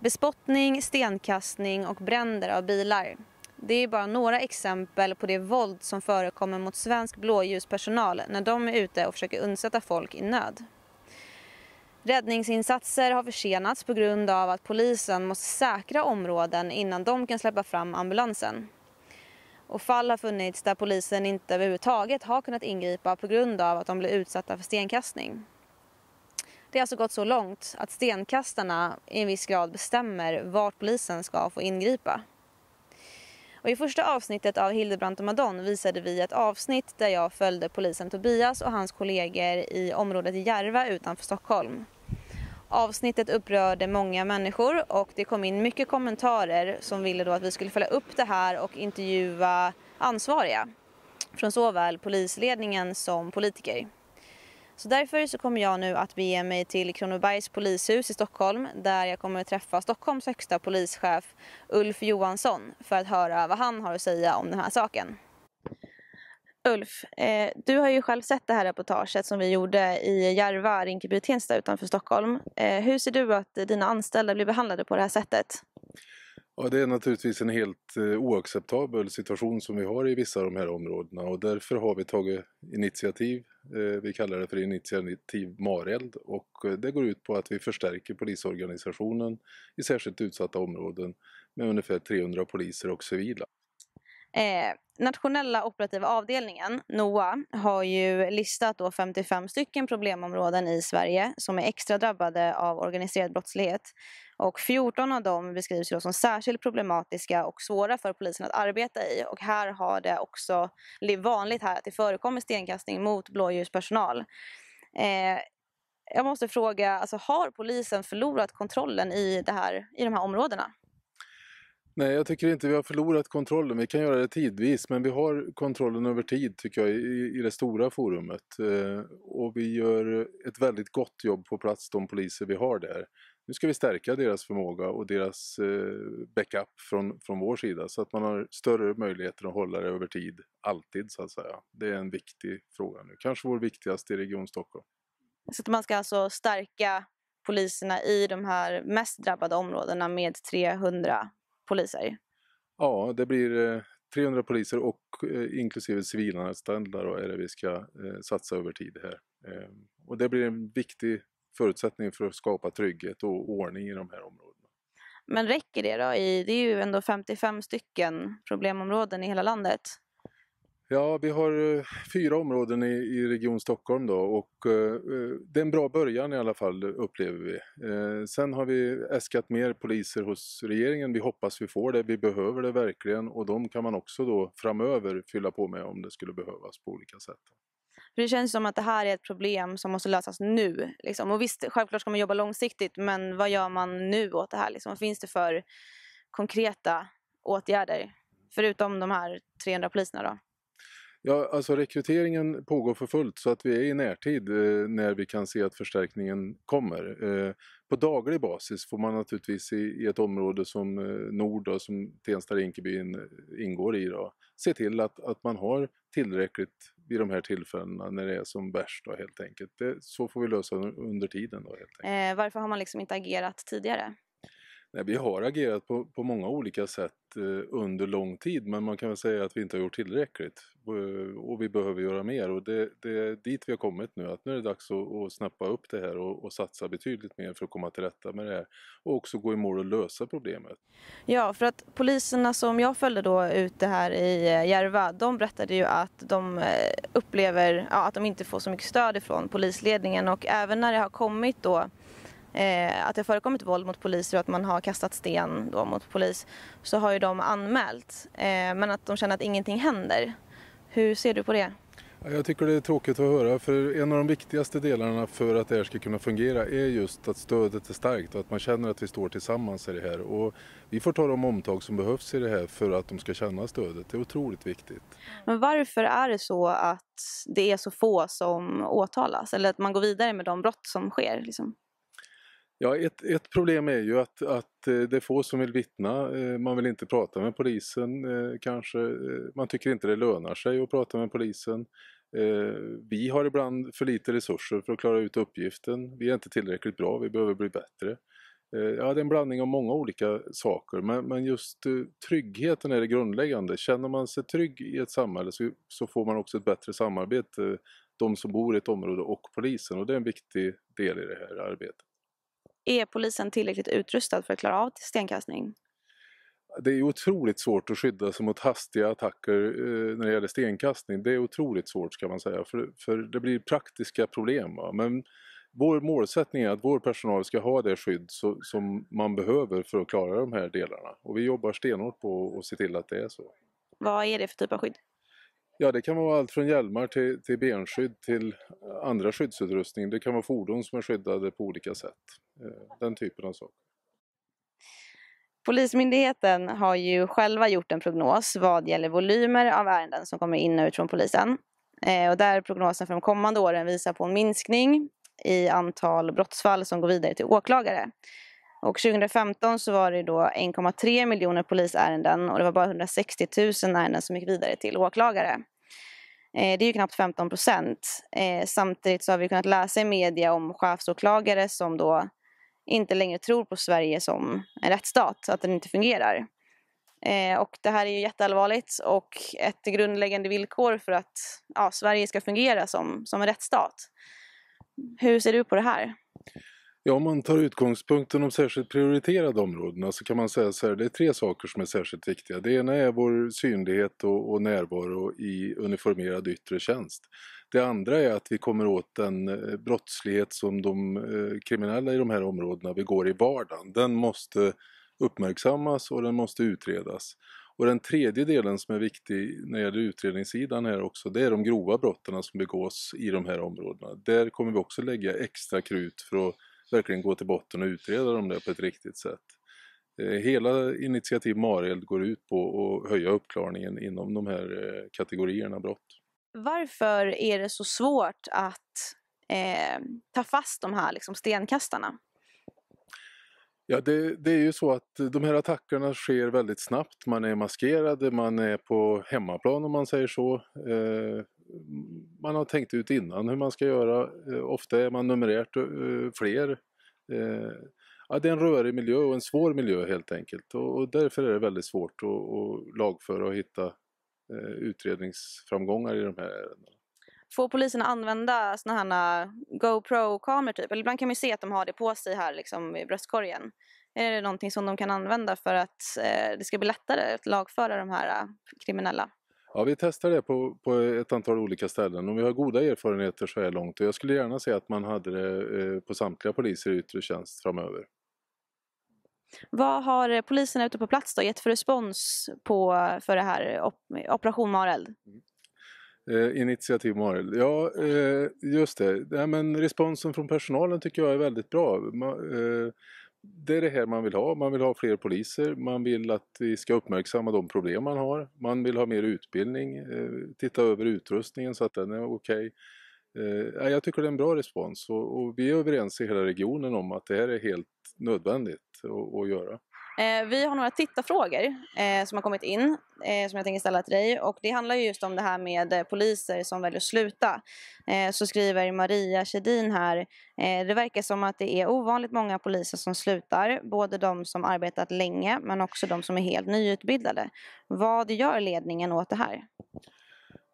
Bespottning, stenkastning och bränder av bilar. Det är bara några exempel på det våld som förekommer mot svensk blåljuspersonal när de är ute och försöker undsätta folk i nöd. Räddningsinsatser har försenats på grund av att polisen måste säkra områden innan de kan släppa fram ambulansen. Och fall har funnits där polisen inte överhuvudtaget har kunnat ingripa på grund av att de blir utsatta för stenkastning. Det har alltså gått så långt att stenkastarna i en viss grad bestämmer vart polisen ska få ingripa. Och I första avsnittet av Hildebrandt och Madon visade vi ett avsnitt där jag följde polisen Tobias och hans kollegor i området Järva utanför Stockholm. Avsnittet upprörde många människor och det kom in mycket kommentarer som ville då att vi skulle följa upp det här och intervjua ansvariga från såväl polisledningen som politiker. Så därför så kommer jag nu att bege mig till Kronobergs polishus i Stockholm där jag kommer att träffa Stockholms högsta polischef Ulf Johansson för att höra vad han har att säga om den här saken. Ulf, eh, du har ju själv sett det här reportaget som vi gjorde i Järva, Rinkeby Tensta utanför Stockholm. Eh, hur ser du att dina anställda blir behandlade på det här sättet? Ja, det är naturligtvis en helt eh, oacceptabel situation som vi har i vissa av de här områdena och därför har vi tagit initiativ. Eh, vi kallar det för initiativ Mareld och eh, det går ut på att vi förstärker polisorganisationen i särskilt utsatta områden med ungefär 300 poliser och civila. Eh, Nationella operativa avdelningen, NOA, har ju listat då 55 stycken problemområden i Sverige som är extra drabbade av organiserad brottslighet. Och 14 av dem beskrivs då som särskilt problematiska och svåra för polisen att arbeta i. Och här har det också blivit vanligt här att det förekommer stenkastning mot blåljuspersonal. Eh, jag måste fråga, alltså har polisen förlorat kontrollen i, det här, i de här områdena? Nej, jag tycker inte vi har förlorat kontrollen. Vi kan göra det tidvis, men vi har kontrollen över tid tycker jag i, i det stora forumet. Eh, och vi gör ett väldigt gott jobb på plats, de poliser vi har där. Nu ska vi stärka deras förmåga och deras eh, backup från, från vår sida så att man har större möjligheter att hålla det över tid, alltid så att säga. Det är en viktig fråga nu, kanske vår viktigaste i Region Stockholm. Så att man ska alltså stärka poliserna i de här mest drabbade områdena med 300 poliser? Ja, det blir 300 eh, poliser och eh, inklusive civilanställda då är det vi ska eh, satsa över tid här. Ehm, och det blir en viktig förutsättning för att skapa trygghet och ordning i de här områdena. Men räcker det då? det är ju ändå 55 stycken problemområden i hela landet. Ja, vi har eh, fyra områden i, i Region Stockholm då och eh, eh, det är en bra början i alla fall upplever vi. Eh, sen har vi äskat mer poliser hos regeringen. Vi hoppas vi får det. Vi behöver det verkligen och de kan man också då framöver fylla på med om det skulle behövas på olika sätt. För det känns som att det här är ett problem som måste lösas nu. Liksom. Och visst, självklart ska man jobba långsiktigt men vad gör man nu åt det här? Liksom? Vad finns det för konkreta åtgärder? Förutom de här 300 poliserna då? Ja, alltså rekryteringen pågår för fullt så att vi är i närtid eh, när vi kan se att förstärkningen kommer. Eh, på daglig basis får man naturligtvis i, i ett område som eh, Nord, då, som Tensta-Rinkeby in, eh, ingår i, då, se till att, att man har tillräckligt vid de här tillfällena när det är som värst då, helt enkelt. Det, så får vi lösa under tiden. Då, helt enkelt. Eh, varför har man liksom inte agerat tidigare? Nej, vi har agerat på, på många olika sätt eh, under lång tid men man kan väl säga att vi inte har gjort tillräckligt eh, och vi behöver göra mer och det, det är dit vi har kommit nu att nu är det dags att, att snappa upp det här och, och, satsa betydligt mer för att komma till rätta med det här och också gå i mål och lösa problemet. Ja, för att poliserna som jag följde då ute här i eh, Järva de berättade ju att de upplever ja, att de inte får så mycket stöd ifrån polisledningen och även när det har kommit då Eh, att det har förekommit våld mot poliser och att man har kastat sten då mot polis så har ju de anmält eh, men att de känner att ingenting händer. Hur ser du på det? Jag tycker det är tråkigt att höra för en av de viktigaste delarna för att det här ska kunna fungera är just att stödet är starkt och att man känner att vi står tillsammans i det här. Och vi får ta de omtag som behövs i det här för att de ska känna stödet. Det är otroligt viktigt. Men varför är det så att det är så få som åtalas eller att man går vidare med de brott som sker? Liksom? Ja, ett, ett problem är ju att, att eh, det är få som vill vittna. Eh, man vill inte prata med polisen eh, kanske. Man tycker inte det lönar sig att prata med polisen. Vi har ibland för lite resurser för att klara ut uppgiften. Vi är inte tillräckligt bra, vi behöver bli bättre. Ja, det är en blandning av många olika saker men, men just tryggheten är det grundläggande. Känner man sig trygg i ett samhälle så, så får man också ett bättre samarbete, de som bor i ett område och polisen och det är en viktig del i det här arbetet. Är polisen tillräckligt utrustad för att klara av stenkastning? Det är otroligt svårt att skydda sig mot hastiga attacker eh, när det gäller stenkastning. Det är otroligt svårt ska man säga för, för det blir praktiska problem. Va? Men vår målsättning är att vår personal ska ha det skydd så, som man behöver för att klara de här delarna. Och vi jobbar stenhårt på att se till att det är så. Vad är det för typ av skydd? Ja, det kan vara allt från hjälmar till, till benskydd till andra skyddsutrustning. Det kan vara fordon som är skyddade på olika sätt. Eh, den typen av saker. Polismyndigheten har ju själva gjort en prognos vad gäller volymer av ärenden som kommer in och ut från polisen. Eh, och där prognosen för de kommande åren visar på en minskning i antal brottsfall som går vidare till åklagare. Och 2015 så var det då 1,3 miljoner polisärenden och det var bara 160 000 ärenden som gick vidare till åklagare. Eh, det är ju knappt 15 procent. Eh, samtidigt så har vi kunnat läsa i media om chefsåklagare som då inte längre tror på Sverige som en rättsstat, att den inte fungerar. Eh, och det här är ju jätteallvarligt och ett grundläggande villkor för att ja, Sverige ska fungera som, som en rättsstat. Hur ser du på det här? Ja, om man tar utgångspunkten om särskilt prioriterade områdena så alltså kan man säga så här, det är tre saker som är särskilt viktiga. Det ena är vår synlighet och, och närvaro i uniformerad yttre tjänst. Det andra är att vi kommer åt den eh, brottslighet som de eh, kriminella i de här områdena begår i vardagen. Den måste uppmärksammas och den måste utredas. Och den tredje delen som är viktig när det gäller utredningssidan här också, det är de grova brotten som begås i de här områdena. Där kommer vi också lägga extra krut för att verkligen gå till botten och utreda dem där på ett riktigt sätt. Eh, hela initiativ Mareld går ut på att höja uppklarningen inom de här eh, kategorierna brott. Varför är det så svårt att eh, ta fast de här liksom, stenkastarna? Ja, det, det, är ju så att de här attackerna sker väldigt snabbt. Man är maskerade, man är på hemmaplan om man säger så. Eh, man har tänkt ut innan hur man ska göra. Eh, ofta är man numerärt eh, fler. Eh, ja, det är en rörig miljö och en svår miljö helt enkelt och därför är det väldigt svårt att lagföra och hitta utredningsframgångar i de här ärendena. Får polisen använda sådana här GoPro-kameror typ? Eller ibland kan man ju se att de har det på sig här liksom i bröstkorgen. Är det någonting som de kan använda för att det ska bli lättare att lagföra de här kriminella? Ja, vi testar det på, på ett antal olika ställen och vi har goda erfarenheter så här långt. Och jag skulle gärna se att man hade det eh, på samtliga poliser i yttre tjänst framöver. Vad har eh, polisen ute på plats då gett för respons på, för det här Operation Mareld? Mm. Eh, initiativ Mareld, Ja, just det. Ja, men responsen från personalen tycker jag är väldigt bra det är det här man vill ha. Man vill ha fler poliser, man vill att vi ska uppmärksamma de problem man har. Man vill ha mer utbildning, eh, titta över utrustningen så att den är okej. Okay. Eh, jag tycker det är en bra respons och vi är överens i hela regionen om att det här är helt nödvändigt att göra. Eh, vi har några tittarfrågor eh, som har kommit in eh, som jag tänker ställa till dig. Och det handlar just om det här med eh, poliser som väljer att sluta. Eh, så skriver Maria Kedin här. Eh, det verkar som att det är ovanligt många poliser som slutar. Både de som arbetat länge men också de som är helt nyutbildade. Vad gör ledningen åt det här?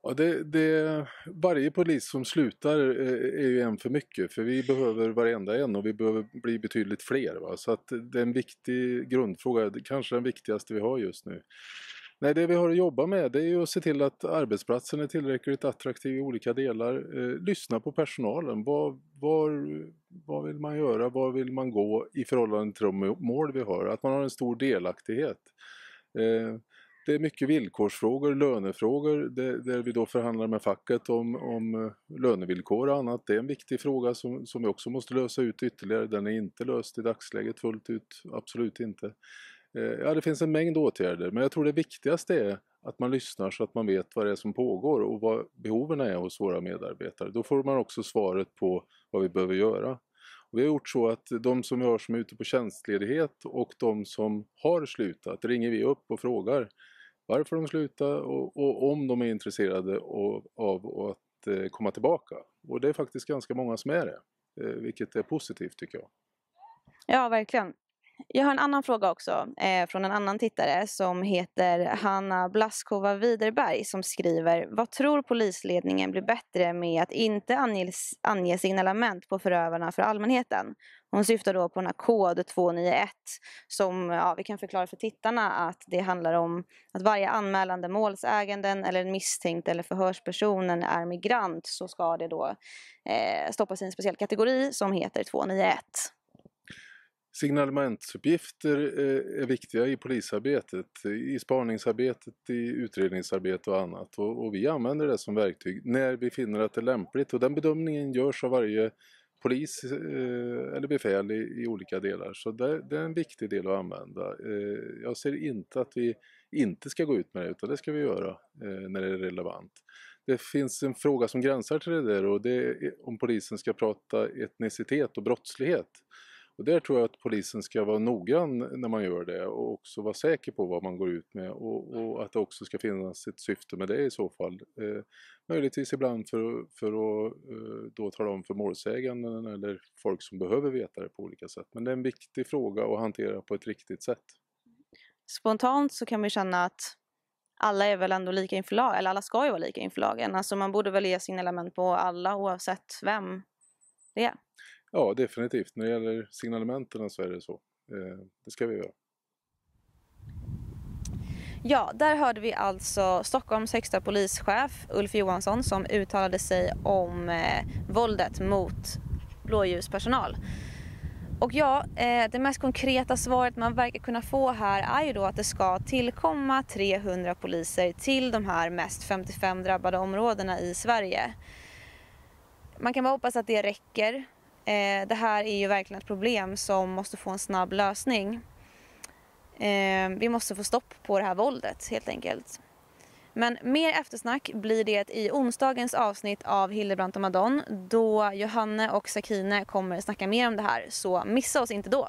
Ja, det, det, varje polis som slutar eh, är ju en för mycket för vi behöver varenda en och vi behöver bli betydligt fler. Va? Så att det är en viktig grundfråga, kanske den viktigaste vi har just nu. Nej, det vi har att jobba med det är ju att se till att arbetsplatsen är tillräckligt attraktiv i olika delar. Eh, lyssna på personalen. Var, var, vad vill man göra? Var vill man gå i förhållande till de mål vi har? Att man har en stor delaktighet. Eh, det är mycket villkorsfrågor, lönefrågor det, där vi då förhandlar med facket om, om eh, lönevillkor och annat. Det är en viktig fråga som, som vi också måste lösa ut ytterligare. Den är inte löst i dagsläget fullt ut, absolut inte. Eh, ja, det finns en mängd åtgärder men jag tror det viktigaste är att man lyssnar så att man vet vad det är som pågår och vad behoven är hos våra medarbetare. Då får man också svaret på vad vi behöver göra. Och vi har gjort så att de som vi har som är ute på tjänstledighet och de som har slutat ringer vi upp och frågar varför de slutar och, och, om de är intresserade och, av att eh, komma tillbaka. Och det är faktiskt ganska många som är det, eh, vilket är positivt tycker jag. Ja, verkligen. Jag har en annan fråga också eh, från en annan tittare som heter Hanna Blaskova Widerberg som skriver Vad tror polisledningen blir bättre med att inte ange, ange signalement på förövarna för allmänheten? Hon syftar då på den här kod 291 som ja, vi kan förklara för tittarna att det handlar om att varje anmälande målsäganden eller en misstänkt eller förhörspersonen är migrant så ska det då eh, stoppas i en speciell kategori som heter 291. Signalementsuppgifter eh, är viktiga i polisarbetet, i spaningsarbetet, i utredningsarbete och annat. Och, och vi använder det som verktyg när vi finner att det är lämpligt. Och den bedömningen görs av varje polis eh, eller befäl i, i, olika delar. Så det, det, är en viktig del att använda. Eh, jag ser inte att vi inte ska gå ut med det utan det ska vi göra eh, när det är relevant. Det finns en fråga som gränsar till det där och det är om polisen ska prata etnicitet och brottslighet. Och där tror jag att polisen ska vara noggrann när man gör det och också vara säker på vad man går ut med och, och att det också ska finnas ett syfte med det i så fall. Eh, möjligtvis ibland för, för att eh, då tala om för målsäganden eller folk som behöver veta det på olika sätt. Men det är en viktig fråga att hantera på ett riktigt sätt. Spontant så kan man ju känna att alla är väl ändå lika inför lagen, eller alla ska ju vara lika inför lagen. Alltså man borde väl ge signalement på alla oavsett vem det är. Ja, definitivt. När det gäller signalementen så är det så. Eh, det ska vi göra. Ja, där hörde vi alltså Stockholms högsta polischef Ulf Johansson som uttalade sig om eh, våldet mot blåljuspersonal. Och ja, eh, det mest konkreta svaret man verkar kunna få här är ju då att det ska tillkomma 300 poliser till de här mest 55 drabbade områdena i Sverige. Man kan bara hoppas att det räcker Eh, det här är ju verkligen ett problem som måste få en snabb lösning. Eh, vi måste få stopp på det här våldet helt enkelt. Men mer eftersnack blir det i onsdagens avsnitt av Hildebrandt och Madon då Johanne och Sakine kommer snacka mer om det här så missa oss inte då.